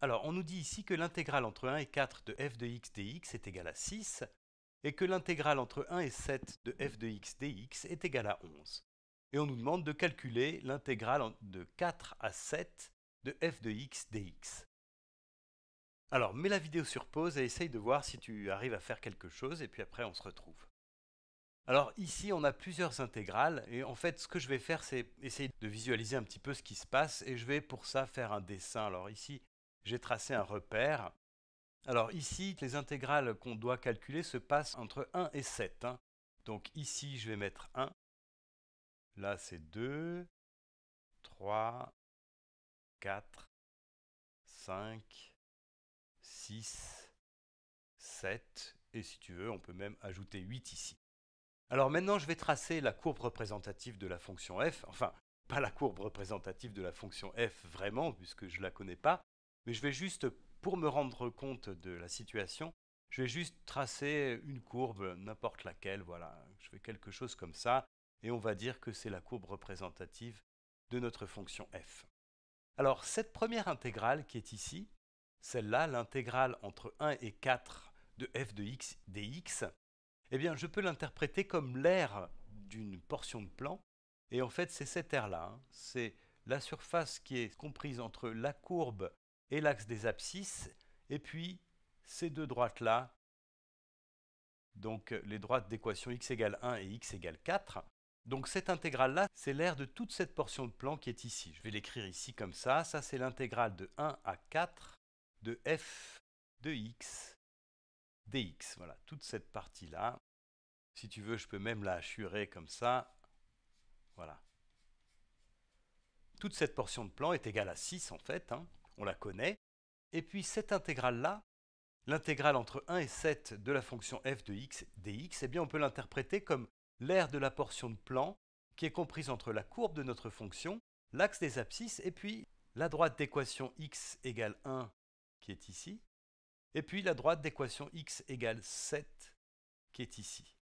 Alors, on nous dit ici que l'intégrale entre 1 et 4 de f de x dx est égale à 6, et que l'intégrale entre 1 et 7 de f de x dx est égale à 11. Et on nous demande de calculer l'intégrale de 4 à 7 de f de x dx. Alors, mets la vidéo sur pause et essaye de voir si tu arrives à faire quelque chose, et puis après on se retrouve. Alors ici, on a plusieurs intégrales, et en fait, ce que je vais faire, c'est essayer de visualiser un petit peu ce qui se passe, et je vais pour ça faire un dessin. Alors ici, j'ai tracé un repère. Alors ici, les intégrales qu'on doit calculer se passent entre 1 et 7. Hein. Donc ici, je vais mettre 1. Là, c'est 2, 3, 4, 5, 6, 7. Et si tu veux, on peut même ajouter 8 ici. Alors maintenant, je vais tracer la courbe représentative de la fonction f. Enfin, pas la courbe représentative de la fonction f vraiment, puisque je ne la connais pas, mais je vais juste, pour me rendre compte de la situation, je vais juste tracer une courbe, n'importe laquelle, voilà. Je fais quelque chose comme ça, et on va dire que c'est la courbe représentative de notre fonction f. Alors, cette première intégrale qui est ici, celle-là, l'intégrale entre 1 et 4 de f de x dx, eh bien, je peux l'interpréter comme l'aire d'une portion de plan. Et en fait, c'est cette aire-là. Hein. C'est la surface qui est comprise entre la courbe et l'axe des abscisses, et puis ces deux droites-là, donc euh, les droites d'équation x égale 1 et x égale 4. Donc cette intégrale-là, c'est l'aire de toute cette portion de plan qui est ici. Je vais l'écrire ici comme ça. Ça, c'est l'intégrale de 1 à 4 de f de x dx. Voilà, toute cette partie-là. Si tu veux, je peux même la assurer comme ça. Voilà. Toute cette portion de plan est égale à 6 en fait. Hein on la connaît. Et puis cette intégrale-là, l'intégrale entre 1 et 7 de la fonction f de x dx, eh bien on peut l'interpréter comme l'aire de la portion de plan qui est comprise entre la courbe de notre fonction, l'axe des abscisses et puis la droite d'équation x égale 1 qui est ici, et puis la droite d'équation x égale 7 qui est ici.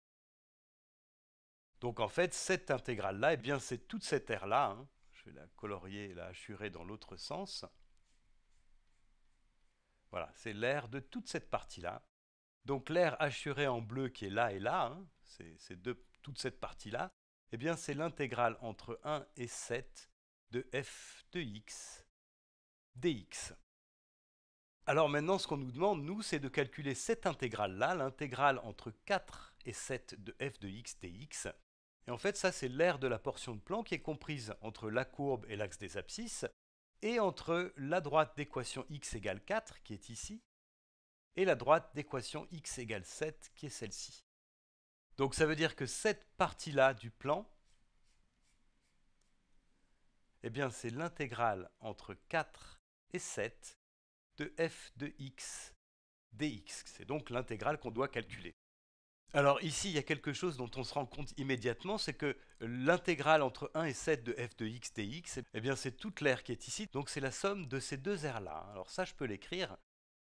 Donc en fait, cette intégrale-là, eh bien c'est toute cette aire-là, hein. je vais la colorier et la hachurer dans l'autre sens, voilà, c'est l'air de toute cette partie-là. Donc l'air assuré en bleu qui est là et là, hein, c'est de toute cette partie-là, eh bien c'est l'intégrale entre 1 et 7 de f de x dx. Alors maintenant, ce qu'on nous demande, nous, c'est de calculer cette intégrale-là, l'intégrale entre 4 et 7 de f de x dx. Et en fait, ça, c'est l'aire de la portion de plan qui est comprise entre la courbe et l'axe des abscisses et entre la droite d'équation x égale 4, qui est ici, et la droite d'équation x égale 7, qui est celle-ci. Donc ça veut dire que cette partie-là du plan, eh bien c'est l'intégrale entre 4 et 7 de f de x dx. C'est donc l'intégrale qu'on doit calculer. Alors ici, il y a quelque chose dont on se rend compte immédiatement, c'est que l'intégrale entre 1 et 7 de f de x dx, eh bien c'est toute l'aire qui est ici, donc c'est la somme de ces deux aires-là. Hein. Alors ça, je peux l'écrire.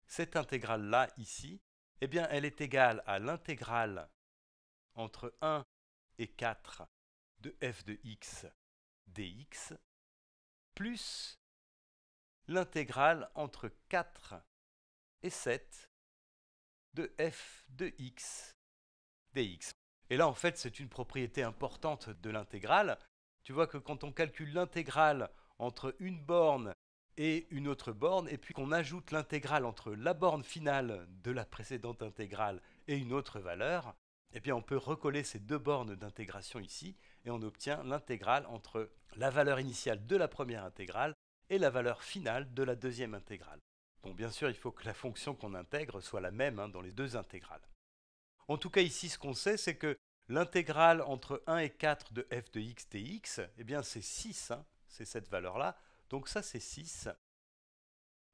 Cette intégrale-là, ici, eh bien elle est égale à l'intégrale entre 1 et 4 de f de x dx, plus l'intégrale entre 4 et 7 de f de x dx. Et là, en fait, c'est une propriété importante de l'intégrale. Tu vois que quand on calcule l'intégrale entre une borne et une autre borne, et puis qu'on ajoute l'intégrale entre la borne finale de la précédente intégrale et une autre valeur, eh bien on peut recoller ces deux bornes d'intégration ici, et on obtient l'intégrale entre la valeur initiale de la première intégrale et la valeur finale de la deuxième intégrale. Bon, bien sûr, il faut que la fonction qu'on intègre soit la même hein, dans les deux intégrales. En tout cas, ici, ce qu'on sait, c'est que l'intégrale entre 1 et 4 de f de x dx, eh bien, c'est 6. Hein. c'est cette valeur-là. Donc ça, c'est 6.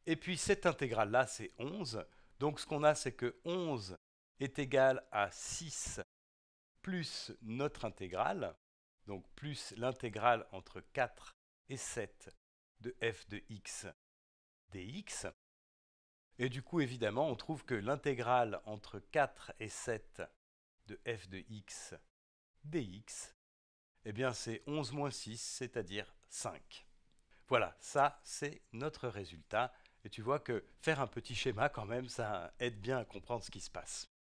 Et puis cette intégrale-là, c'est 11. Donc ce qu'on a, c'est que 11 est égal à 6 plus notre intégrale, donc plus l'intégrale entre 4 et 7 de f de x dx. Et du coup, évidemment, on trouve que l'intégrale entre 4 et 7 de f de x dx, eh bien c'est 11 moins 6, c'est-à-dire 5. Voilà, ça c'est notre résultat. Et tu vois que faire un petit schéma quand même, ça aide bien à comprendre ce qui se passe.